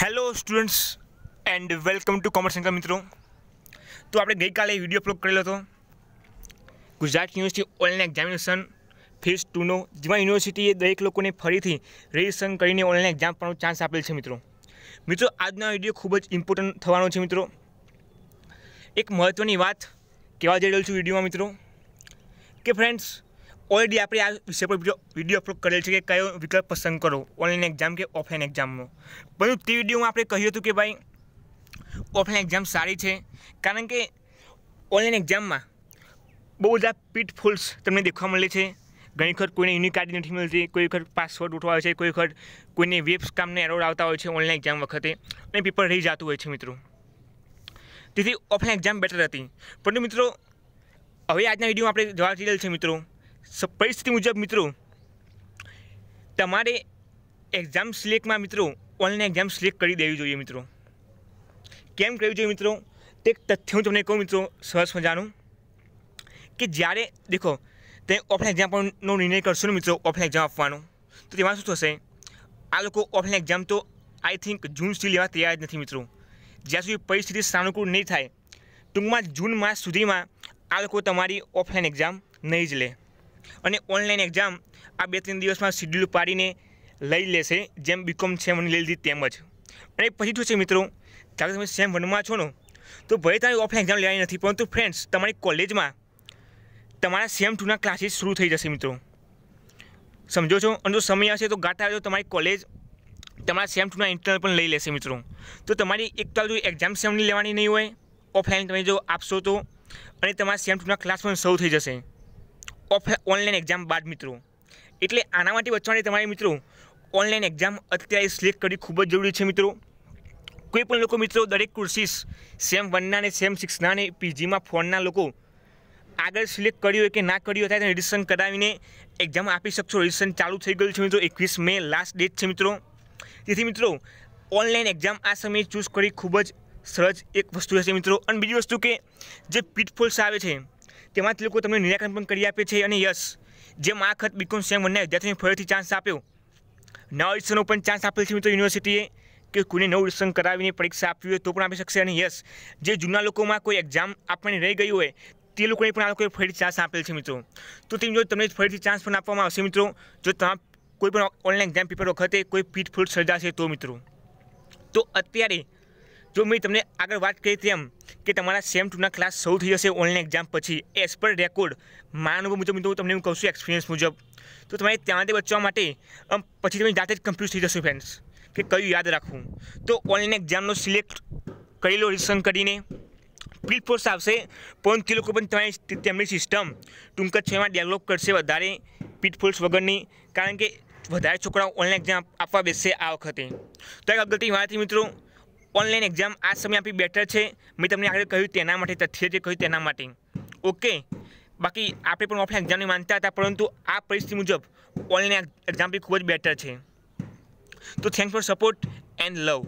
hello students and welcome to commerce centre મિત્રો તો આપણે ગઈકાલે વિડીયો અપલોડ કરેલો હતો Gujarat university online examination phase ટુનો જેમાં યુનિવર્સિટીએ દરેક લોકોને ફરીથી રજિસ્ટ્રેશન કરીને ઓનલાઈન એક્ઝામ પણ ચાન્સ આપેલ છે મિત્રો મિત્રો આજનો વિડીયો ખૂબ જ ઇમ્પોર્ટન્ટ થવાનો છે મિત્રો એક મહત્ત્વની વાત કહેવા જઈ રહ્યો છું વિડીયોમાં મિત્રો કે ફ્રેન્ડ્સ ઓલરેડી આપણે આ વિષય પર વિડીયો અપલોડ કરેલ છે કે કયો વિકલ્પ પસંદ કરો ઓનલાઈન એક્ઝામ કે ઓફલાઈન એક્ઝામનો પરંતુ તે વિડીયોમાં આપણે કહ્યું હતું કે ભાઈ ઓફલાઈન એક્ઝામ સારી છે કારણ કે ઓનલાઈન એક્ઝામમાં બહુ બધા પીટફોલ્સ તમને દેખવા મળે છે ઘણી વખત કોઈને યુનિક આઈડી નથી મળતી કોઈ વખત પાસવર્ડ ઉઠવા હોય છે કોઈ વખત કોઈને વેબ કામને એરોડ આવતા હોય છે ઓનલાઈન એક્ઝામ વખતે અને પેપર રહી જતું હોય છે મિત્રો તેથી ઓફલાઈન એક્ઝામ બેટર હતી પરંતુ મિત્રો હવે આજના વિડીયોમાં આપણે જવા દીધેલ છે મિત્રો પરિસ્થિતિ મુજબ મિત્રો તમારે એક્ઝામ સિલેક્ટમાં મિત્રો ઓનલાઈન એક્ઝામ સિલેક્ટ કરી દેવી જોઈએ મિત્રો કેમ કરવી જોઈએ મિત્રો તે તથ્ય હું તમને કહું મિત્રો સરસ મજાનું કે જ્યારે દેખો તે ઓફલાઈન એક્ઝામનો નિર્ણય કરશો ને મિત્રો ઓફલાઈન એક્ઝામ આપવાનો તો તેમાં શું થશે આ લોકો ઓફલાઈન એક્ઝામ તો આઈ થિંક જૂન સુધી લેવા તૈયાર જ નથી મિત્રો જ્યાં સુધી પરિસ્થિતિ સાનુકૂળ નહીં થાય ટૂંકમાં જૂન માસ સુધીમાં આ લોકો તમારી ઓફલાઈન એક્ઝામ નહીં જ લે અને ઓનલાઈન એક્ઝામ આ બે ત્રણ દિવસમાં શિડ્યુલ પાડીને લઈ લેશે જેમ બીકોમ સેમ વન લીધી તેમ જ અને પછી શું છે મિત્રો જ્યારે તમે સેમ વનમાં છો ને તો ભલે તમારી ઓફલાઈન એક્ઝામ લેવાની નથી પરંતુ ફ્રેન્ડ્સ તમારી કોલેજમાં તમારા સેમ ટુના ક્લાસીસ શરૂ થઈ જશે મિત્રો સમજો છો અને જો સમય આવશે તો ગાંઠા આવશે તમારી કોલેજ તમારા સેમ ટુના ઇન્ટરનલ પણ લઈ લેશે મિત્રો તો તમારી એક તો જો એક્ઝામ સેમની લેવાની નહીં હોય ઓફલાઈન તમે જો આપશો તો અને તમારા સેમ ટુના ક્લાસ પણ શરૂ થઈ જશે ઓફ ઓનલાઈન એક્ઝામ બાદ મિત્રો એટલે આના માટે બચવાની તમારે મિત્રો ઓનલાઈન એક્ઝામ અત્યારે સિલેક્ટ કરવી ખૂબ જ જરૂરી છે મિત્રો કોઈ પણ લોકો મિત્રો દરેક કોર્સિસ સેમ વનના અને સેમ સિક્સના અને પીજીમાં ફોરના લોકો આગળ સિલેક્ટ કર્યું હોય કે ના કર્યું હોય ત્યારે રજિસ્ટ્રેશન કરાવીને એક્ઝામ આપી શકશો રજિસ્ટ્રેશન ચાલુ થઈ ગયું છે મિત્રો એકવીસ મે લાસ્ટ ડેટ છે મિત્રો તેથી મિત્રો ઓનલાઈન એક્ઝામ આ સમયે ચૂઝ કરી ખૂબ જ સહજ એક વસ્તુ છે મિત્રો અને બીજી વસ્તુ કે જે પીટફોલ્સ આવે છે તેમાંથી લોકો તમને નિરાકરણ પણ કરી આપે છે અને યસ જેમ આ ખત બીકોમ સેમ વનના વિદ્યાર્થીઓને ફરીથી ચાન્સ આપ્યો નવા એડિશનનો પણ ચાન્સ આપેલ છે મિત્રો યુનિવર્સિટીએ કે કોઈને નવું એડિશન કરાવીને પરીક્ષા આપવી હોય તો પણ આપી શકશે અને યસ જે જૂના લોકોમાં કોઈ એક્ઝામ આપણને રહી ગયું હોય તે લોકોને પણ આ લોકોએ ફરીથી ચાન્સ આપેલ છે મિત્રો તો તેમ જો તમને ફરીથી ચાન્સ પણ આપવામાં આવશે મિત્રો જો તમા કોઈ પણ ઓનલાઈન એક્ઝામ પેપર વખતે કોઈ ફીટ ફૂટ સર્જાશે તો મિત્રો તો અત્યારે જો મેં તમને આગળ વાત કરી તેમ કે તમારા સેમ ટુના ક્લાસ શરૂ થઈ જશે ઓનલાઈન એક્ઝામ પછી એઝ પર રેકોર્ડ મારા અનુભવ મુજબ હું તમને હું કહું છું એક્સપિરિયન્સ મુજબ તો તમારે ત્યાંથી બચવા માટે આમ પછી તમે જાતે જ કન્ફ્યુઝ થઈ જશો ફ્રેન્ડ્સ કે કયું યાદ રાખવું તો ઓનલાઈન એક્ઝામનો સિલેક્ટ કરી લો રિસન કરીને પ્રી ફોર્સ આવશે પણ તે લોકો પણ તમારી તેમની સિસ્ટમ ટૂંક જ છે એમાં ડેવલપ કરશે વધારે પીટ ફોર્સ વગરની કારણ કે વધારે છોકરાઓ ઓનલાઈન એક્ઝામ આપવા બેસશે આ વખતે તો એક અગત્યની વાત મિત્રો ઓનલાઈન એક્ઝામ આ સમય આપી બેટર છે મેં તમને આગળ કહ્યું તેના માટે તથ્ય જે કહ્યું તેના માટે ઓકે બાકી આપણે પણ ઓફલાઈન એક્ઝામની માનતા હતા પરંતુ આ પરિસ્થિતિ મુજબ ઓનલાઈન એક્ઝામ બી ખૂબ જ બેટર છે તો thanks for support and love